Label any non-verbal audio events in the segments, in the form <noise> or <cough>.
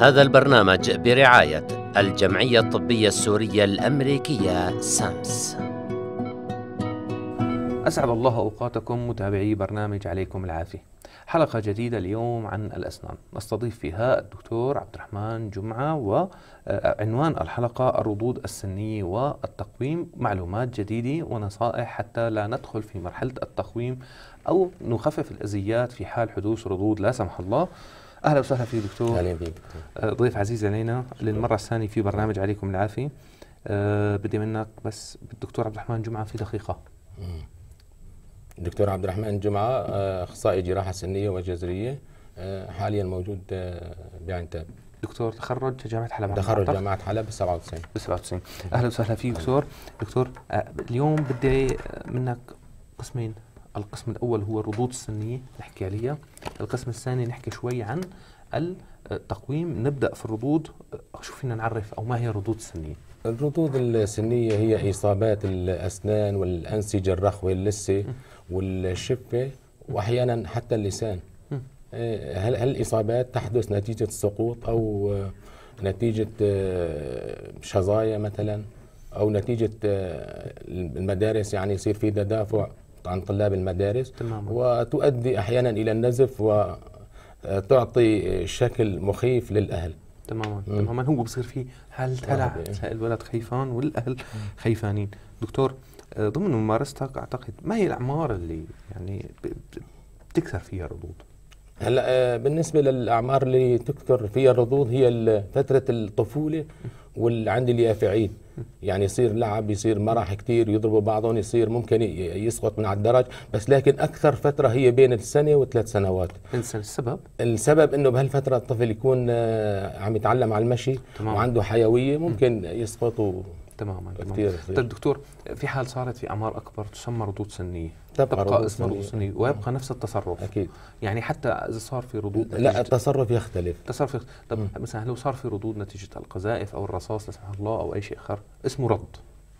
هذا البرنامج برعاية الجمعية الطبية السورية الأمريكية سامس أسعد الله أوقاتكم متابعي برنامج عليكم العافية حلقة جديدة اليوم عن الأسنان نستضيف فيها الدكتور عبد الرحمن جمعة وعنوان آه، الحلقة الردود السنية والتقويم معلومات جديدة ونصائح حتى لا ندخل في مرحلة التقويم أو نخفف الأذيات في حال حدوث ردود لا سمح الله اهلا وسهلا فيك دكتور اهلا فيك أه، ضيف عزيز علينا للمره الثانيه في برنامج عليكم العافيه أه بدي منك بس الدكتور عبد الرحمن جمعه في دقيقه الدكتور عبد الرحمن جمعه أه، اخصائي جراحه سنيه وجذريه أه، حاليا موجود بعنتاب دكتور تخرج جامعة حلب تخرج جامعة حلب بال 97 بال 97 اهلا وسهلا فيك دكتور دكتور اليوم بدي منك قسمين القسم الأول هو الردود السنية الحكالية القسم الثاني نحكي شوي عن التقويم نبدأ في الردود شو فينا نعرف أو ما هي الردود السنية الردود السنية هي إصابات الأسنان والأنسجة الرخوة اللثة والشفة وأحيانا حتى اللسان إيه، هل هالإصابات تحدث نتيجة السقوط أو آه، نتيجة آه، شظايا مثلا أو نتيجة آه، المدارس يعني يصير في تدافع عن طلاب المدارس تماما. وتؤدي أحيانا إلى النزف وتعطي شكل مخيف للأهل تماما تماما هو بصير في حاله هلع الولد إيه. خيفان والاهل خيفانين دكتور آه، ضمن ممارستك اعتقد ما هي الاعمار اللي يعني بتكثر فيها الرضوض هلا آه، بالنسبه للاعمار اللي تكثر فيها الرضوض هي فتره الطفوله واللي عند اليافعين يعني يصير لعب يصير مرح كتير يضربوا بعضهم يصير ممكن يسقط من على الدرج بس لكن اكثر فتره هي بين السنه وثلاث سنوات السبب السبب انه بهالفتره الطفل يكون آه، عم يتعلم على المشي تمام. وعنده حيويه ممكن يسقط تماما كثير طيب دكتور في حال صارت في اعمار اكبر تسمى ردود سنيه تبقى, تبقى اسمها ردود سنيه ويبقى نفس التصرف اكيد يعني حتى اذا صار في ردود لا التصرف يختلف التصرف يختلف. طب مثلا لو صار في ردود نتيجه القذائف او الرصاص لا سمح الله او اي شيء اخر اسمه رد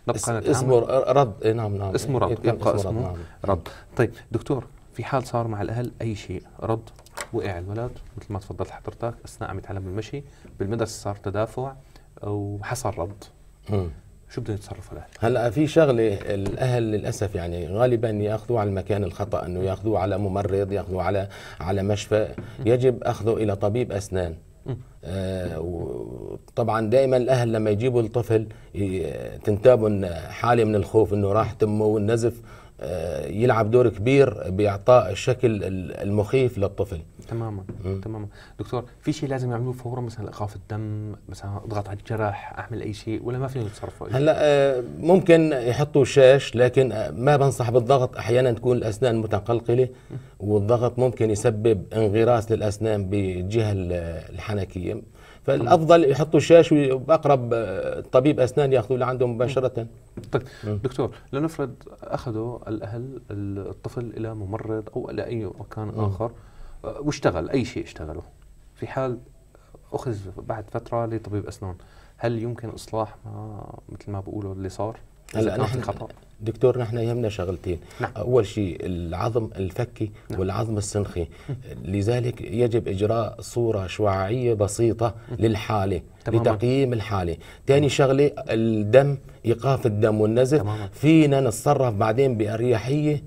نبقى اسمه رد إيه، نعم نعم اسمه رد يبقى اسمه, اسمه رد, نعم. رد طيب دكتور في حال صار مع الاهل اي شيء رد وقع الولد مثل ما تفضلت حضرتك اثناء عم يتعلم المشي بالمدرسه صار تدافع او حصل رد شو بده يتصرف الاهل؟ هلا في شغله الاهل للاسف يعني غالبا ياخذوه على المكان الخطا انه ياخذوه على ممرض ياخذوه على على مشفى يجب اخذه الى طبيب اسنان آه دائما الاهل لما يجيبوا الطفل تنتابهم حاله من الخوف انه راح تمه والنزف آه، يلعب دور كبير باعطاء الشكل المخيف للطفل تماما م. تماما دكتور في شيء لازم يعملوه فورا مثلا ايقاف الدم مثلا اضغط على الجرح اعمل اي شيء ولا ما فيهم يتصرفوا هلا آه، ممكن يحطوا شاش لكن آه، ما بنصح بالضغط احيانا تكون الاسنان متقلقله والضغط ممكن يسبب انغراس للاسنان بالجهه الحنكيه فالافضل يحطوا شاش واقرب آه، طبيب اسنان ياخذوا لعنده مباشره طيب دكتور لنفرض اخذوا الاهل الطفل الى ممرض او الى اي مكان اخر آه، واشتغل اي شيء اشتغله في حال اخذ بعد فتره لطبيب اسنان هل يمكن اصلاح ما مثل ما بيقولوا اللي صار هلا نحن خطأ. دكتور نحن يهمنا شغلتين نعم. اول شيء العظم الفكي نعم. والعظم السنخي لذلك يجب اجراء صوره شعاعيه بسيطه للحاله تماما. لتقييم الحاله ثاني شغله الدم ايقاف الدم والنزف تماما. فينا نتصرف بعدين باريحيه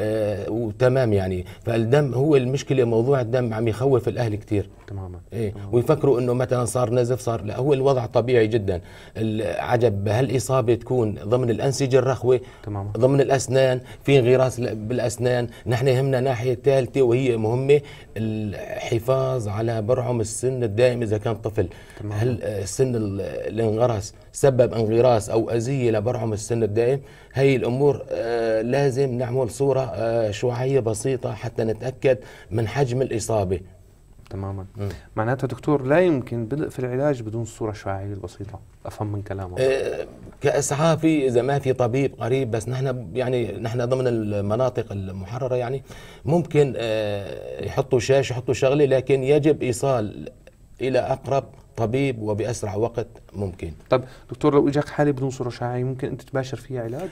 آه وتمام يعني فالدم هو المشكله موضوع الدم عم يخوف الاهل كثير تماما ايه تماماً. ويفكروا انه مثلا صار نزف صار لا هو الوضع طبيعي جدا العجب هالاصابه تكون ضمن الانسجه الرخوه تماما ضمن الاسنان في انغراس بالاسنان نحن يهمنا ناحيه ثالثه وهي مهمه الحفاظ على برعم السن الدائم اذا كان طفل تماماً. هل آه، السن الانغرس سبب انغراس او اذيه لبرعم السن الدائم هي الامور آه لازم نعمل صوره آه شعاعيه بسيطه حتى نتاكد من حجم الاصابه تماما معناتها دكتور لا يمكن بدء في العلاج بدون الصوره الشعاعيه البسيطه افهم من كلامه آه، كاسعافي اذا ما في طبيب قريب بس نحن يعني نحن ضمن المناطق المحرره يعني ممكن آه، يحطوا شاش يحطوا شغله لكن يجب ايصال الى اقرب طبيب وباسرع وقت ممكن. طب دكتور لو اجاك حاله بدون صوره اشعاعيه ممكن انت تباشر فيها علاج؟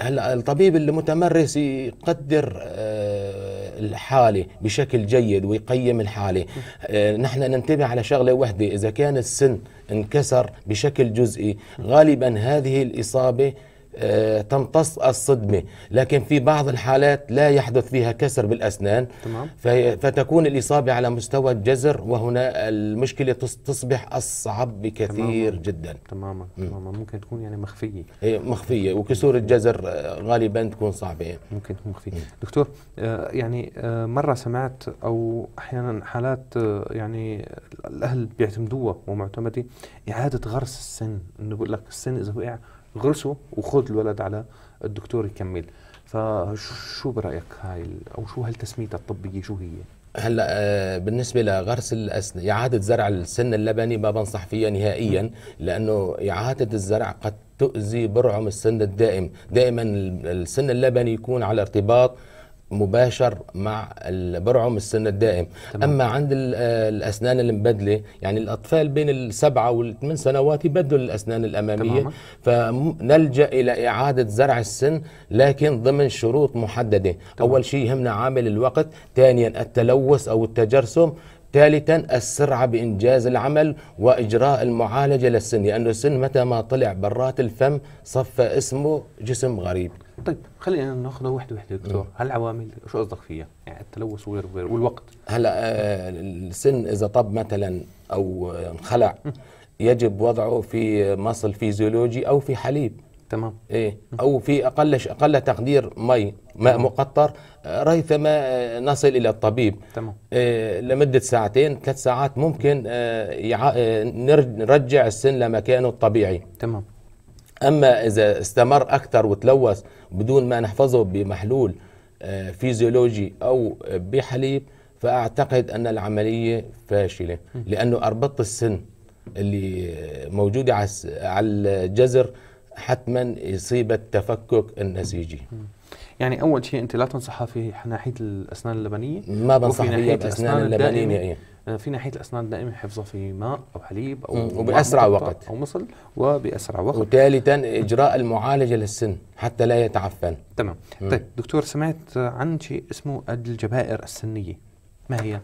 هلا الطبيب المتمرس يقدر آه، الحاله بشكل جيد ويقيم الحاله. آه، نحن ننتبه على شغله وحده اذا كان السن انكسر بشكل جزئي غالبا هذه الاصابه آه، تمتص الصدمة لكن في بعض الحالات لا يحدث فيها كسر بالأسنان تمام. فتكون الإصابة على مستوى الجزر وهنا المشكلة تصبح أصعب بكثير تماما. جدا تماما تماما ممكن تكون يعني مخفية هي إيه، مخفية وكسور الجزر آه، غالبا تكون صعبة ممكن تكون مخفية دكتور آه، يعني مرة سمعت أو أحيانا حالات يعني الأهل بيعتمدوها ومعتمدة إعادة غرس السن إنه بقول لك السن إذا وقع غرسه وخذ الولد على الدكتور يكمل فشو برايك هاي او شو هالتسميه الطبيه شو هي؟ هلا آه، بالنسبه لغرس الاسن اعاده زرع السن اللبني ما بنصح فيها نهائيا لانه اعاده الزرع قد تؤذي برعم السن الدائم دائما السن اللبني يكون على ارتباط مباشر مع البرعم السن الدائم تمام. اما عند آه، الاسنان المبدله يعني الاطفال بين السبعه والثمان سنوات يبدلوا الاسنان الاماميه تمام. فنلجا الى اعاده زرع السن لكن ضمن شروط محدده تمام. اول شيء يهمنا عامل الوقت ثانيا التلوث او التجرسم ثالثا السرعة بإنجاز العمل وإجراء المعالجة للسن لأنه السن متى ما طلع برات الفم صفى اسمه جسم غريب طيب خلينا ناخذها وحده وحده دكتور هالعوامل شو قصدك فيها يعني التلوث وغير وغير والوقت هلا آه السن اذا طب مثلا او انخلع <laughs> يجب وضعه في مصل فيزيولوجي او في حليب تمام ايه او في اقل اقل تقدير مي ماء مقطر ريثما آه، نصل الى الطبيب تمام إيه لمده ساعتين ثلاث ساعات ممكن إيه نرجع السن لمكانه الطبيعي تمام اما اذا استمر اكثر وتلوث بدون ما نحفظه بمحلول آه، فيزيولوجي او بحليب فاعتقد ان العمليه فاشله لانه اربطه السن اللي موجوده على الجزر حتما يصيب التفكك النسيجي يعني اول شيء انت لا تنصحها في ناحيه الاسنان اللبنيه ما بنصح فيها الاسنان اللبنيه آه، في ناحيه الاسنان دائما حفظها في ماء او حليب او وباسرع وقت او مصل وباسرع وقت وثالثا اجراء المعالجه للسن حتى لا يتعفن تمام طيب دكتور سمعت عن شيء اسمه الجبائر السنيه ما هي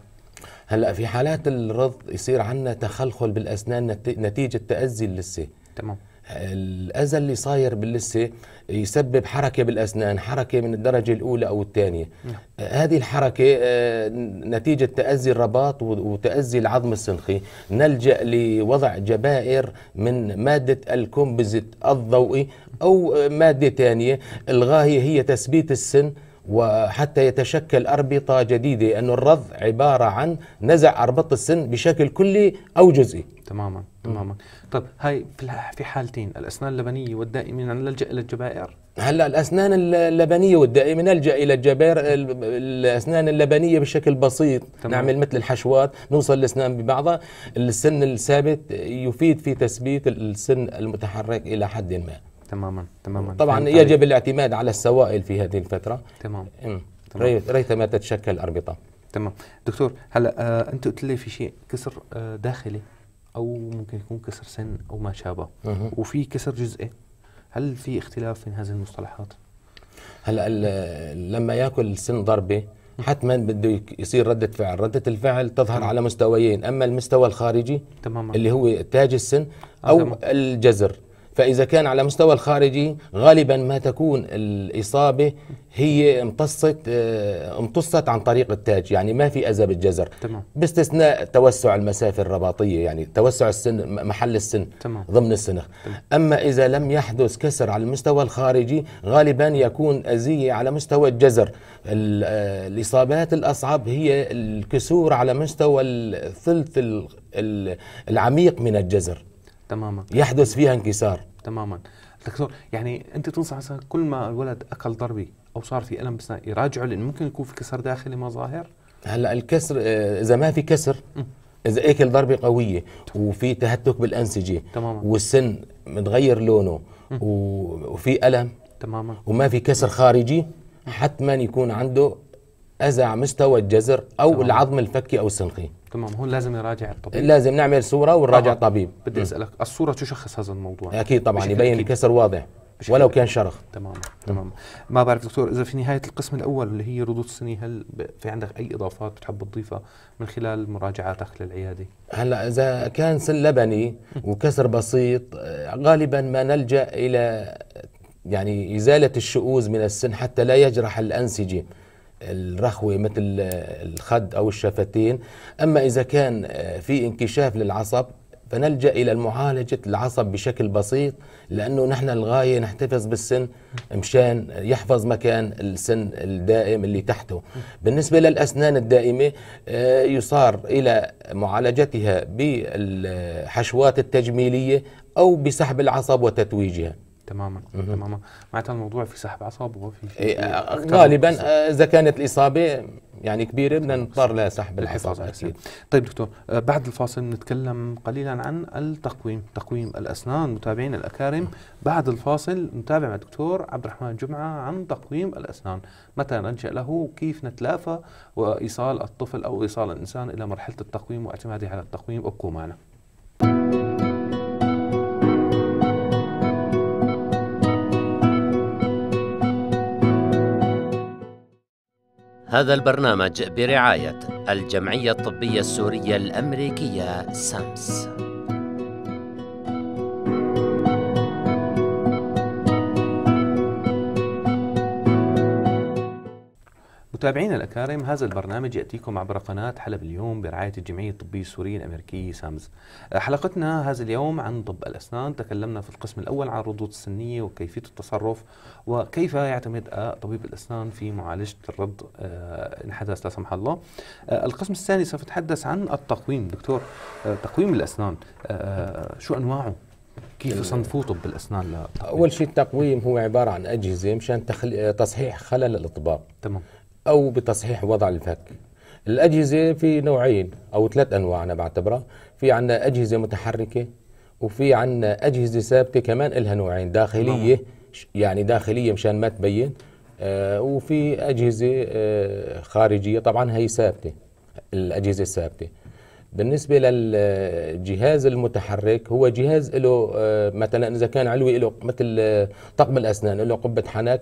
هلا في حالات الرض يصير عندنا تخلخل بالاسنان نتيجه تاذي اللثه تمام الاذى اللي صاير باللثه يسبب حركه بالاسنان حركه من الدرجه الاولى او الثانيه نعم. هذه الحركه آه، نتيجه تاذي الرباط وتاذي العظم السنخي نلجا لوضع جبائر من ماده الكومبوزيت الضوئي او آه، ماده ثانيه الغايه هي تثبيت السن وحتى يتشكل أربطة جديدة أن الرض عبارة عن نزع أربطة السن بشكل كلي أو جزئي تماما تماما طيب هاي في حالتين الأسنان اللبنية والدائمة نلجأ إلى الجبائر هلا الاسنان اللبنيه والدائمه نلجا الى الجبائر الاسنان اللبنيه بشكل بسيط تمام. نعمل مثل الحشوات نوصل الاسنان ببعضها السن الثابت يفيد في تثبيت السن المتحرك الى حد ما تماما تماما طبعا يجب الاعتماد على السوائل في هذه الفتره تمام, تمام. ريثما تتشكل الاربطه تمام دكتور هلا آه انت قلت لي في شيء كسر آه داخلي او ممكن يكون كسر سن او ما شابه وفي كسر جزئي هل في اختلاف بين هذه المصطلحات هلا لما ياكل السن ضربه حتما بده يصير ردة فعل ردة الفعل تظهر على مستويين أما المستوى الخارجي تماما. اللي هو تاج السن آه، أو تمام. الجزر فإذا كان على مستوى الخارجي غالبا ما تكون الإصابة هي امتصت آه، امتصت عن طريق التاج يعني ما في أذى بالجزر تمام. باستثناء توسع المسافة الرباطية يعني توسع السن محل السن تمام. ضمن السنخ تمام. أما إذا لم يحدث كسر على المستوى الخارجي غالبا يكون أذية على مستوى الجزر آه، الإصابات الأصعب هي الكسور على مستوى الثلث العميق من الجزر تماما يحدث فيها انكسار تماما دكتور يعني انت تنصح كل ما الولد اكل ضربي او صار في الم بسنان يراجعه لانه ممكن يكون في كسر داخلي ما ظاهر هلا الكسر آه، اذا ما في كسر اذا اكل ضربه قويه وفي تهتك بالانسجه تماما والسن متغير لونه وفي الم تماما وما في كسر خارجي حتما يكون عنده أزع مستوى الجزر أو تمام. العظم الفكي أو السنخي تمام هون لازم يراجع الطبيب لازم نعمل صورة ونراجع الطبيب بدي أسألك الصورة تشخص هذا الموضوع أكيد طبعا يبين أكيد. الكسر واضح ولو كان شرخ تمام تمام ما بعرف دكتور اذا في نهايه القسم الاول اللي هي ردود السنه هل في عندك اي اضافات بتحب تضيفها من خلال مراجعاتك للعياده هلا اذا كان سن لبني وكسر بسيط غالبا ما نلجا الى يعني ازاله الشؤوز من السن حتى لا يجرح الانسجه الرخوة مثل الخد أو الشفتين أما إذا كان آه، في انكشاف للعصب فنلجأ إلى معالجة العصب بشكل بسيط لأنه نحن الغاية نحتفظ بالسن مشان يحفظ مكان السن الدائم اللي تحته بالنسبة للأسنان الدائمة آه، يصار إلى معالجتها بالحشوات التجميلية أو بسحب العصب وتتويجها تماما تماما معناتها الموضوع في سحب عصب وفي غالبا اذا كانت الاصابه يعني كبيره بدنا نضطر لسحب الحفاظ اكيد طيب دكتور آه، بعد الفاصل نتكلم قليلا عن التقويم تقويم الاسنان متابعينا الاكارم بعد الفاصل نتابع مع الدكتور عبد الرحمن جمعه عن تقويم الاسنان متى نلجا له كيف نتلافى وايصال الطفل او ايصال الانسان الى مرحله التقويم واعتماده على التقويم ابقوا معنا هذا البرنامج برعاية الجمعية الطبية السورية الأمريكية سامس متابعينا الأكارم هذا البرنامج يأتيكم عبر قناة حلب اليوم برعاية الجمعية الطبية السورية الأمريكية سامز أه، حلقتنا هذا اليوم عن طب الأسنان تكلمنا في القسم الأول عن الردود السنية وكيفية التصرف وكيف يعتمد أه، طبيب الأسنان في معالجة الرد أه، إن حدث لا سمح الله القسم الثاني سوف نتحدث عن التقويم دكتور تقويم الأسنان شو أنواعه كيف صنفوه طب الاسنان لا اول شيء التقويم هو عباره عن اجهزه مشان تخلي تصحيح خلل الاطباق تمام أو بتصحيح وضع الفك الأجهزة في نوعين أو ثلاث أنواع أنا بعتبرها في عنا أجهزة متحركة وفي عنا أجهزة ثابتة كمان إلها نوعين داخلية يعني داخلية مشان ما تبين آه وفي أجهزة آه خارجية طبعا هي ثابتة الأجهزة الثابتة بالنسبه للجهاز المتحرك هو جهاز له آه، مثلا اذا كان علوي له مثل آه، طقم الاسنان له قبه حنك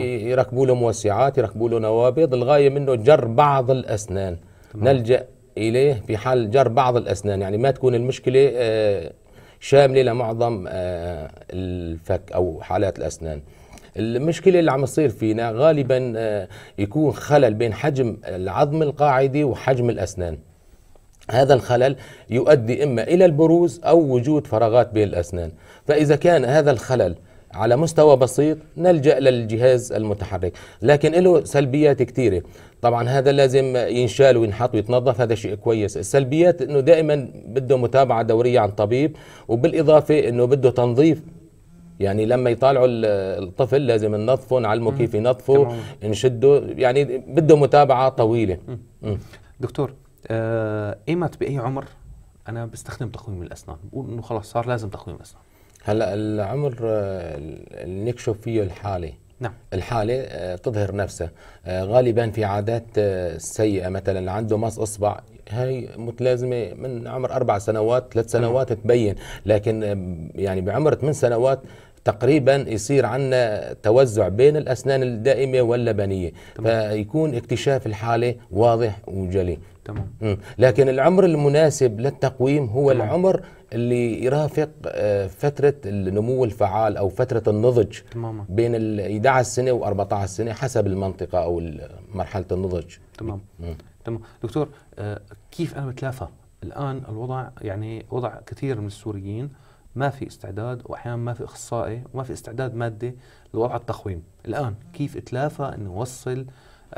يركبوا له موسعات يركبوا له نوابض الغايه منه جر بعض الاسنان تمام. نلجا اليه في حال جر بعض الاسنان يعني ما تكون المشكله آه، شامله لمعظم الفك او حالات الاسنان المشكله اللي عم تصير فينا غالبا يكون خلل بين حجم العظم القاعدي وحجم الاسنان هذا الخلل يؤدي إما إلى البروز أو وجود فراغات بين الأسنان فإذا كان هذا الخلل على مستوى بسيط نلجأ للجهاز المتحرك لكن له سلبيات كثيرة طبعا هذا لازم ينشال وينحط ويتنظف هذا شيء كويس السلبيات انه دائما بده متابعة دورية عن طبيب وبالإضافة انه بده تنظيف يعني لما يطالعوا الطفل لازم ننظفه نعلمه كيف ينظفه نشده يعني بده متابعة طويلة دكتور ايمت آه، باي عمر انا بستخدم تقويم الاسنان بقول انه خلاص صار لازم تقويم الاسنان هلا العمر آه، اللي نكشف فيه الحاله نعم الحاله آه، تظهر نفسها غالبا في عادات سيئه مثلا اللي عنده مص اصبع هاي متلازمه من عمر اربع سنوات ثلاث سنوات نعم. تبين لكن يعني بعمر ثمان سنوات تقريبا يصير عندنا توزع بين الاسنان الدائمه واللبنيه تمام. فيكون اكتشاف الحاله واضح وجلي تمام لكن العمر المناسب للتقويم هو تمام. العمر اللي يرافق آه، فترة النمو الفعال أو فترة النضج تماما. بين ال 11 سنة و 14 سنة حسب المنطقة أو مرحلة النضج تمام تمام دكتور آه، كيف أنا بتلافى الآن الوضع يعني وضع كثير من السوريين ما في استعداد واحيانا ما في اخصائي وما في استعداد مادي لوضع التقويم الان كيف اتلافى انه نوصل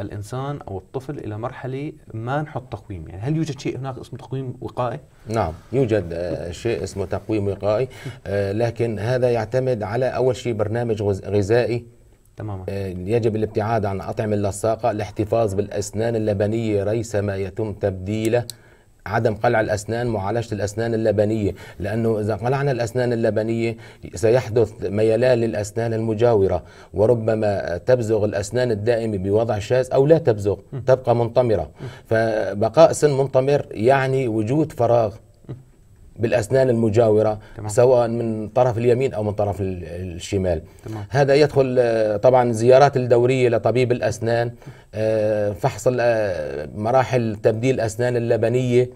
الانسان او الطفل الى مرحله ما نحط تقويم يعني هل يوجد شيء هناك اسمه تقويم وقائي نعم يوجد آه، شيء اسمه تقويم وقائي <laughs> آه، لكن هذا يعتمد على اول شيء برنامج غذائي تماما آه، يجب الابتعاد عن الأطعمة اللصاقه الاحتفاظ بالأسنان اللبنية ريثما يتم تبديله عدم قلع الاسنان معالجه الاسنان اللبنيه لانه اذا قلعنا الاسنان اللبنيه سيحدث ميلان للاسنان المجاوره وربما تبزغ الاسنان الدائمه بوضع شاذ او لا تبزغ تبقى منطمره فبقاء سن منطمر يعني وجود فراغ بالاسنان المجاوره تمام. سواء من طرف اليمين او من طرف الشمال تمام. هذا يدخل آه، طبعا زيارات الدوريه لطبيب الاسنان آه، فحص آه، مراحل تبديل الاسنان اللبنيه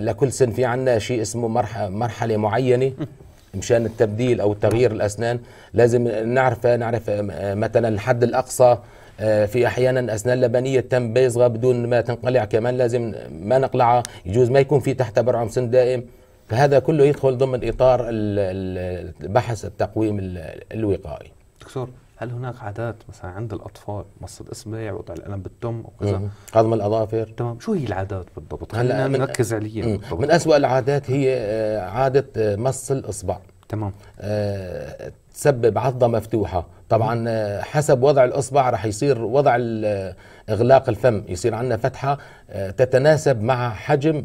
لكل سن في عندنا شيء اسمه مرحله معينه مشان التبديل او تغيير الاسنان لازم نعرف نعرف مثلا الحد الاقصى في احيانا اسنان لبنيه تم بيزغه بدون ما تنقلع كمان لازم ما نقلعها يجوز ما يكون في تحت برعم سن دائم فهذا كله يدخل ضمن اطار البحث التقويم الوقائي. دكتور هل هناك عادات مثلا عند الاطفال مص الاصبع وضع القلم بالتم وكذا قضم الاظافر تمام شو هي العادات بالضبط هلا نركز عليها من اسوء العادات هي آه، عاده آه، مص الاصبع تمام أه تسبب عضه مفتوحه طبعا آه، حسب وضع الاصبع رح يصير وضع اغلاق الفم يصير عندنا فتحه تتناسب مع حجم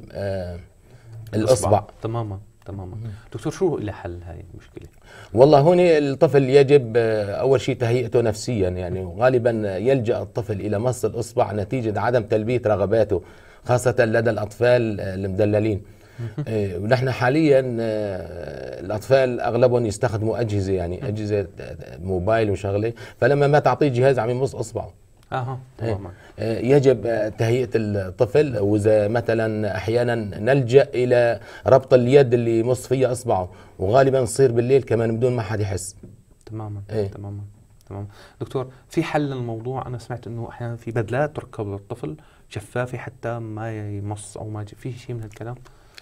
الاصبع تماما تماما دكتور شو إلى حل هاي المشكله والله هون الطفل يجب اول شيء تهيئته نفسيا يعني وغالبا يلجا الطفل الى مص الاصبع نتيجه عدم تلبيه رغباته خاصه لدى الاطفال المدللين إيه، ونحن حاليا آه، الاطفال اغلبهم يستخدموا اجهزه يعني اجهزه آه، موبايل وشغله فلما ما تعطيه جهاز عم يمص اصبعه اها إيه. إيه، يجب تهيئه الطفل واذا مثلا احيانا نلجا الى ربط اليد اللي يمص فيها اصبعه وغالبا تصير بالليل كمان بدون ما حد يحس تماما إيه؟ تماما تمام دكتور في حل للموضوع انا سمعت انه احيانا في بدلات تركب للطفل شفافه حتى ما يمص او ما في شيء من هالكلام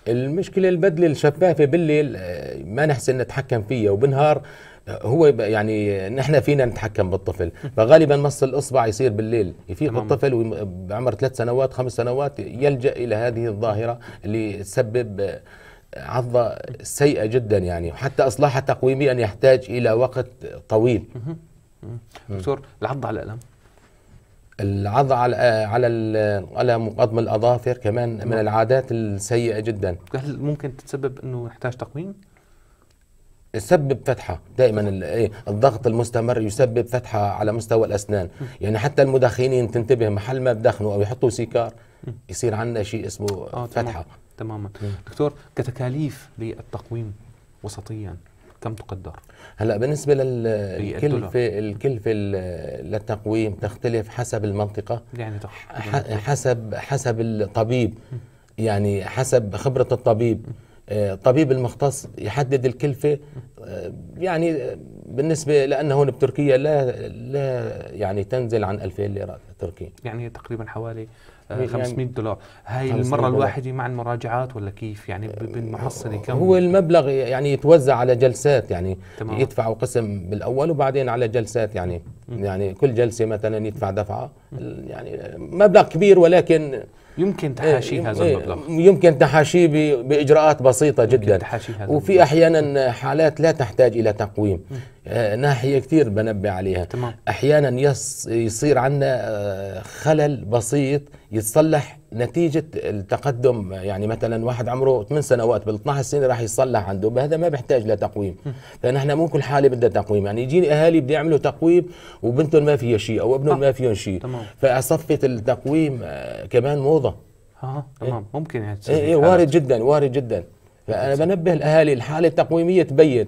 المشكله البدله الشفافه بالليل إيه، ما نحسن نتحكم فيها وبنهار هو يعني نحن فينا نتحكم بالطفل <laughs> فغالبا مص الاصبع يصير بالليل يفيق الطفل بعمر ثلاث سنوات خمس سنوات يلجا الى هذه الظاهره اللي تسبب عضه سيئه جدا يعني وحتى اصلاحها تقويميا يحتاج الى وقت طويل دكتور العض على الالم العض على على الالم وقضم الاظافر كمان من العادات السيئه جدا هل ممكن تتسبب انه يحتاج تقويم يسبب فتحة دائما إيه، الضغط المستمر يسبب فتحة على مستوى الأسنان يعني حتى المدخنين تنتبه محل ما بدخنوا أو يحطوا سيكار يصير عندنا شيء اسمه آه فتحة تماما, تماماً. دكتور كتكاليف للتقويم وسطيا كم تقدر؟ هلا بالنسبه للكلفه الكلفه للتقويم تختلف حسب المنطقه يعني حسب حسب الطبيب يعني حسب خبره الطبيب آه، طبيب المختص يحدد الكلفه آه، يعني آه، بالنسبه لانه هون بتركيا لا لا يعني تنزل عن 2000 ليره تركي يعني تقريبا حوالي 500 يعني دولار هاي المره الواحده مع المراجعات ولا كيف يعني بالمحصله كم هو المبلغ يعني يتوزع على جلسات يعني تمام. يدفعوا قسم بالاول وبعدين على جلسات يعني م. يعني كل جلسه مثلا يدفع دفعه يعني مبلغ كبير ولكن إيه، إيه، يمكن تحاشي هذا المبلغ يمكن تحاشيه باجراءات بسيطه جدا وفي احيانا حالات لا تحتاج الى تقويم آه، ناحية كثير بنبه عليها تمام. أحيانا يص يصير عندنا آه، خلل بسيط يتصلح نتيجة التقدم يعني مثلا واحد عمره 8 سنوات بال 12 سنة راح يصلح عنده هذا ما بيحتاج لتقويم فنحن مو كل حالة بدها تقويم يعني يجيني أهالي بدي يعملوا تقويم وبنتهم ما فيها شيء أو ابنهم آه. ما فيهم شيء فصفه التقويم آه، كمان موضة اه إيه؟ تمام إيه؟ ممكن هتصير إيه, إيه وارد جدا وارد جدا فأنا بنبه الأهالي الحالة التقويمية تبين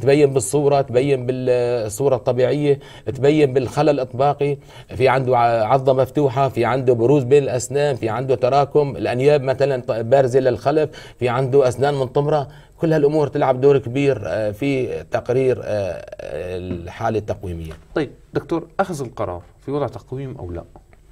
تبين بالصوره تبين بالصوره الطبيعيه تبين بالخلل الاطباقي في عنده عظه مفتوحه في عنده بروز بين الاسنان في عنده تراكم الانياب مثلا بارزه للخلف في عنده اسنان منطمره كل هالامور تلعب دور كبير آه، في تقرير آه، آه، الحاله التقويميه طيب دكتور اخذ القرار في وضع تقويم او لا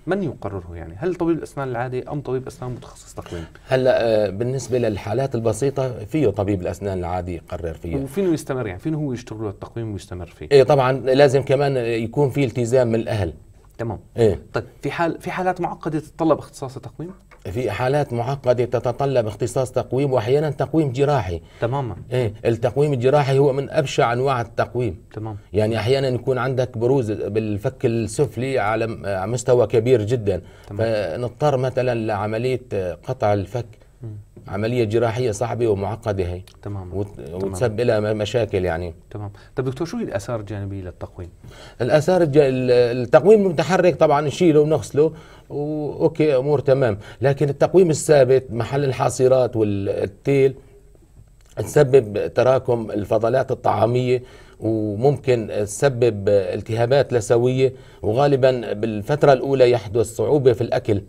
من يقرره يعني هل طبيب الاسنان العادي ام طبيب اسنان متخصص تقويم هلا آه، بالنسبه للحالات البسيطه فيه طبيب الاسنان العادي يقرر فيها وفين يستمر يعني فين هو يشتغل التقويم ويستمر فيه ايه طبعا لازم كمان يكون في التزام من الاهل تمام ايه طيب في حال في حالات معقده تتطلب اختصاص التقويم في حالات معقده تتطلب اختصاص تقويم واحيانا تقويم جراحي تماما ايه التقويم الجراحي هو من ابشع انواع التقويم تمام يعني احيانا يكون عندك بروز بالفك السفلي على مستوى كبير جدا تمام. فنضطر مثلا لعمليه قطع الفك م. عمليه جراحيه صعبه ومعقده هي تمام وتسبب لها مشاكل يعني تمام طب دكتور شو هي الاثار الجانبيه للتقويم الآثار التقويم المتحرك طبعا نشيله ونغسله اوكي امور تمام لكن التقويم الثابت محل الحاصرات والتيل تسبب تراكم الفضلات الطعاميه وممكن تسبب التهابات لسويه وغالبا بالفتره الاولى يحدث صعوبه في الاكل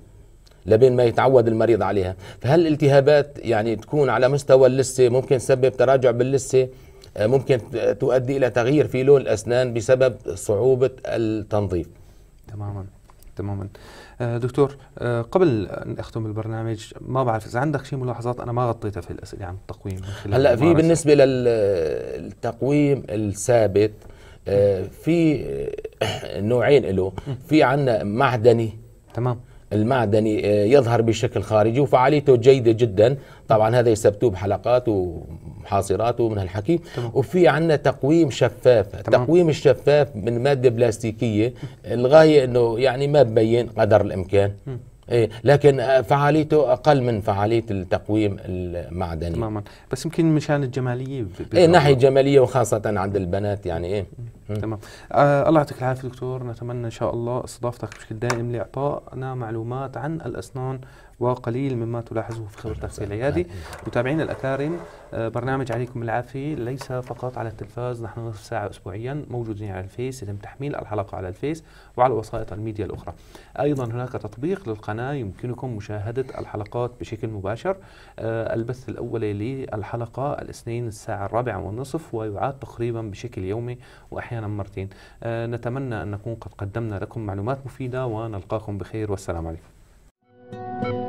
لبين ما يتعود المريض عليها فهل الالتهابات يعني تكون على مستوى اللثه ممكن تسبب تراجع باللثه ممكن تؤدي الى تغيير في لون الاسنان بسبب صعوبه التنظيف تماما تماما آه، دكتور آه، قبل ان اختم البرنامج ما بعرف اذا عندك شيء ملاحظات انا ما غطيتها في الاسئله عن يعني التقويم من خلال هلا في بالنسبه للتقويم الثابت آه، في نوعين له في عندنا معدني تمام المعدني يظهر بشكل خارجي وفعاليته جيدة جدا طبعا هذا يثبتوه بحلقات محاصرات ومن هالحكي وفي عندنا تقويم شفاف تمام. التقويم الشفاف من ماده بلاستيكيه الغايه انه يعني ما ببين قدر الامكان م. إيه لكن فعاليته اقل من فعاليه التقويم المعدني تماما بس يمكن مشان الجماليه ايه ناحيه جماليه وخاصه عند البنات يعني ايه إيه. تمام آه الله يعطيك العافيه دكتور نتمنى ان شاء الله استضافتك بشكل دائم لاعطائنا معلومات عن الاسنان وقليل مما تلاحظه في خبرتك في طيب، العيادي طيب. متابعينا الاكارم آه برنامج عليكم العافيه ليس فقط على التلفاز نحن نصف ساعه اسبوعيا موجودين على الفيس يتم تحميل الحلقه على الفيس وعلى وسائط الميديا الاخرى ايضا هناك تطبيق للقناه يمكنكم مشاهده الحلقات بشكل مباشر آه البث الاولي للحلقه الاثنين الساعه الرابعه والنصف ويعاد تقريبا بشكل يومي واحيانا أحيانا مرتين آه، نتمنى أن نكون قد قدمنا لكم معلومات مفيدة ونلقاكم بخير والسلام عليكم